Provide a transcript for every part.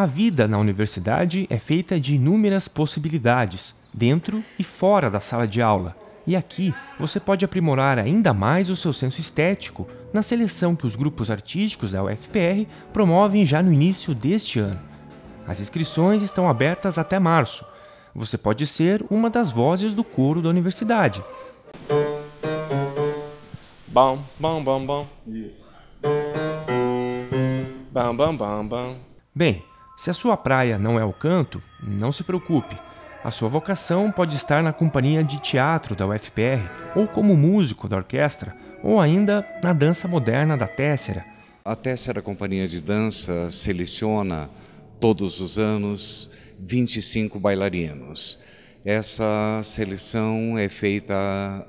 A vida na universidade é feita de inúmeras possibilidades, dentro e fora da sala de aula, e aqui você pode aprimorar ainda mais o seu senso estético na seleção que os grupos artísticos da UFPR promovem já no início deste ano. As inscrições estão abertas até março. Você pode ser uma das vozes do coro da universidade. Bom, bom, bom, bom. Bom, bom, bom, bom. Bem, se a sua praia não é o canto, não se preocupe. A sua vocação pode estar na companhia de teatro da UFPR, ou como músico da orquestra, ou ainda na dança moderna da Tessera. A Tessera Companhia de Dança seleciona todos os anos 25 bailarinos. Essa seleção é feita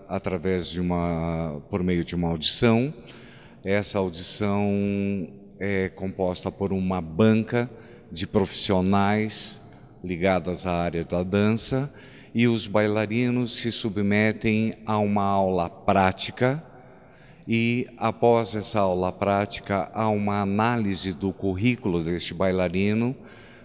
através de uma por meio de uma audição. Essa audição é composta por uma banca de profissionais ligadas à área da dança e os bailarinos se submetem a uma aula prática e após essa aula prática há uma análise do currículo deste bailarino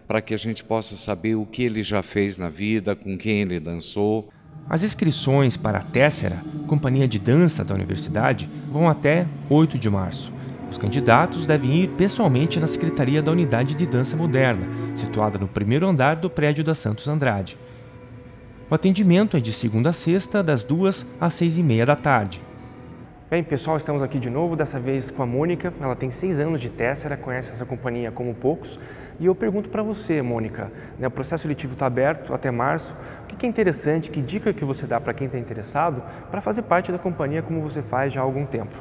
para que a gente possa saber o que ele já fez na vida, com quem ele dançou. As inscrições para a Tessera, companhia de dança da universidade, vão até 8 de março. Os candidatos devem ir pessoalmente na Secretaria da Unidade de Dança Moderna, situada no primeiro andar do prédio da Santos Andrade. O atendimento é de segunda a sexta, das duas às seis e meia da tarde. Bem, pessoal, estamos aqui de novo, dessa vez com a Mônica. Ela tem seis anos de Tessera, conhece essa companhia como poucos. E eu pergunto para você, Mônica, né, o processo eletivo está aberto até março. O que, que é interessante, que dica que você dá para quem está interessado para fazer parte da companhia como você faz já há algum tempo?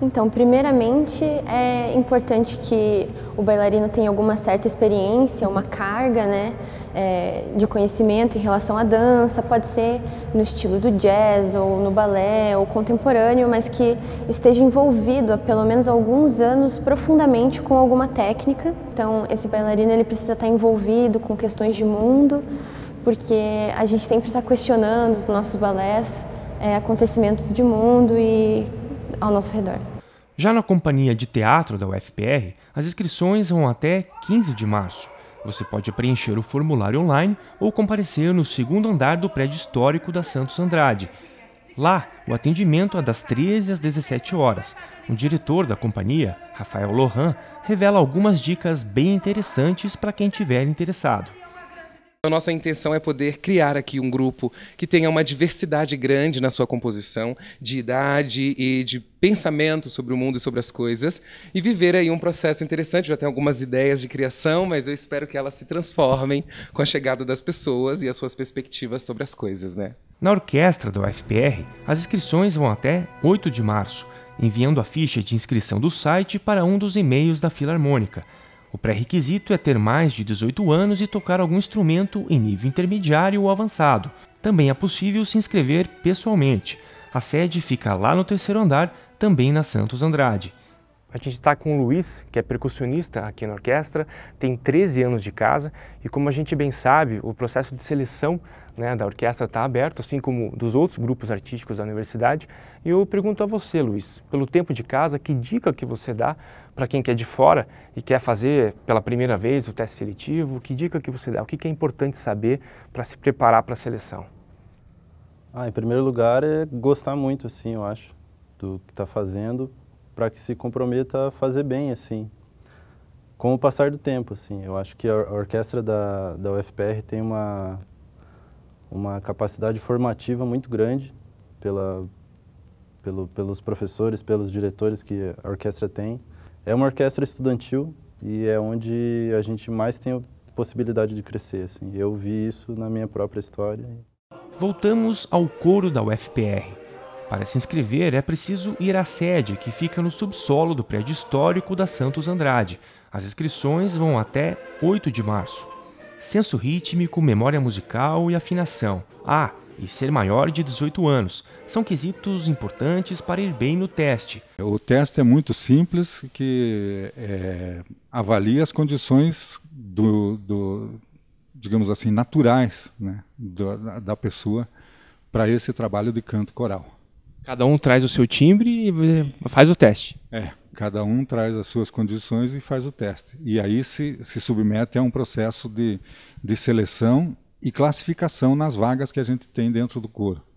Então, primeiramente, é importante que o bailarino tenha alguma certa experiência, uma carga né, é, de conhecimento em relação à dança, pode ser no estilo do jazz ou no balé ou contemporâneo, mas que esteja envolvido há pelo menos alguns anos profundamente com alguma técnica. Então, esse bailarino ele precisa estar envolvido com questões de mundo, porque a gente sempre está questionando os nossos balés, é, acontecimentos de mundo e ao nosso redor. Já na companhia de teatro da UFPR, as inscrições vão até 15 de março. Você pode preencher o formulário online ou comparecer no segundo andar do prédio histórico da Santos Andrade. Lá, o atendimento é das 13 às 17 horas. O diretor da companhia, Rafael Lohan, revela algumas dicas bem interessantes para quem tiver interessado. Então, nossa intenção é poder criar aqui um grupo que tenha uma diversidade grande na sua composição, de idade e de pensamento sobre o mundo e sobre as coisas, e viver aí um processo interessante. Já tenho algumas ideias de criação, mas eu espero que elas se transformem com a chegada das pessoas e as suas perspectivas sobre as coisas, né? Na orquestra do UFPR, as inscrições vão até 8 de março, enviando a ficha de inscrição do site para um dos e-mails da Filarmônica. O pré-requisito é ter mais de 18 anos e tocar algum instrumento em nível intermediário ou avançado. Também é possível se inscrever pessoalmente. A sede fica lá no terceiro andar, também na Santos Andrade. A gente está com o Luiz, que é percussionista aqui na orquestra, tem 13 anos de casa e, como a gente bem sabe, o processo de seleção né, da orquestra está aberto, assim como dos outros grupos artísticos da universidade. E eu pergunto a você, Luiz, pelo tempo de casa, que dica que você dá para quem quer é de fora e quer fazer pela primeira vez o teste seletivo? Que dica que você dá? O que, que é importante saber para se preparar para a seleção? Ah, em primeiro lugar, é gostar muito, assim, eu acho, do que está fazendo para que se comprometa a fazer bem, assim, com o passar do tempo, assim. Eu acho que a orquestra da, da UFPR tem uma, uma capacidade formativa muito grande pela, pelo, pelos professores, pelos diretores que a orquestra tem. É uma orquestra estudantil e é onde a gente mais tem possibilidade de crescer, assim. Eu vi isso na minha própria história. Voltamos ao coro da UFPR. Para se inscrever, é preciso ir à sede, que fica no subsolo do prédio histórico da Santos Andrade. As inscrições vão até 8 de março. Senso rítmico, memória musical e afinação. Ah, e ser maior de 18 anos. São quesitos importantes para ir bem no teste. O teste é muito simples, que é, avalia as condições do, do, digamos assim, naturais né, da pessoa para esse trabalho de canto coral. Cada um traz o seu timbre e faz o teste. É, cada um traz as suas condições e faz o teste. E aí se, se submete a um processo de, de seleção e classificação nas vagas que a gente tem dentro do coro.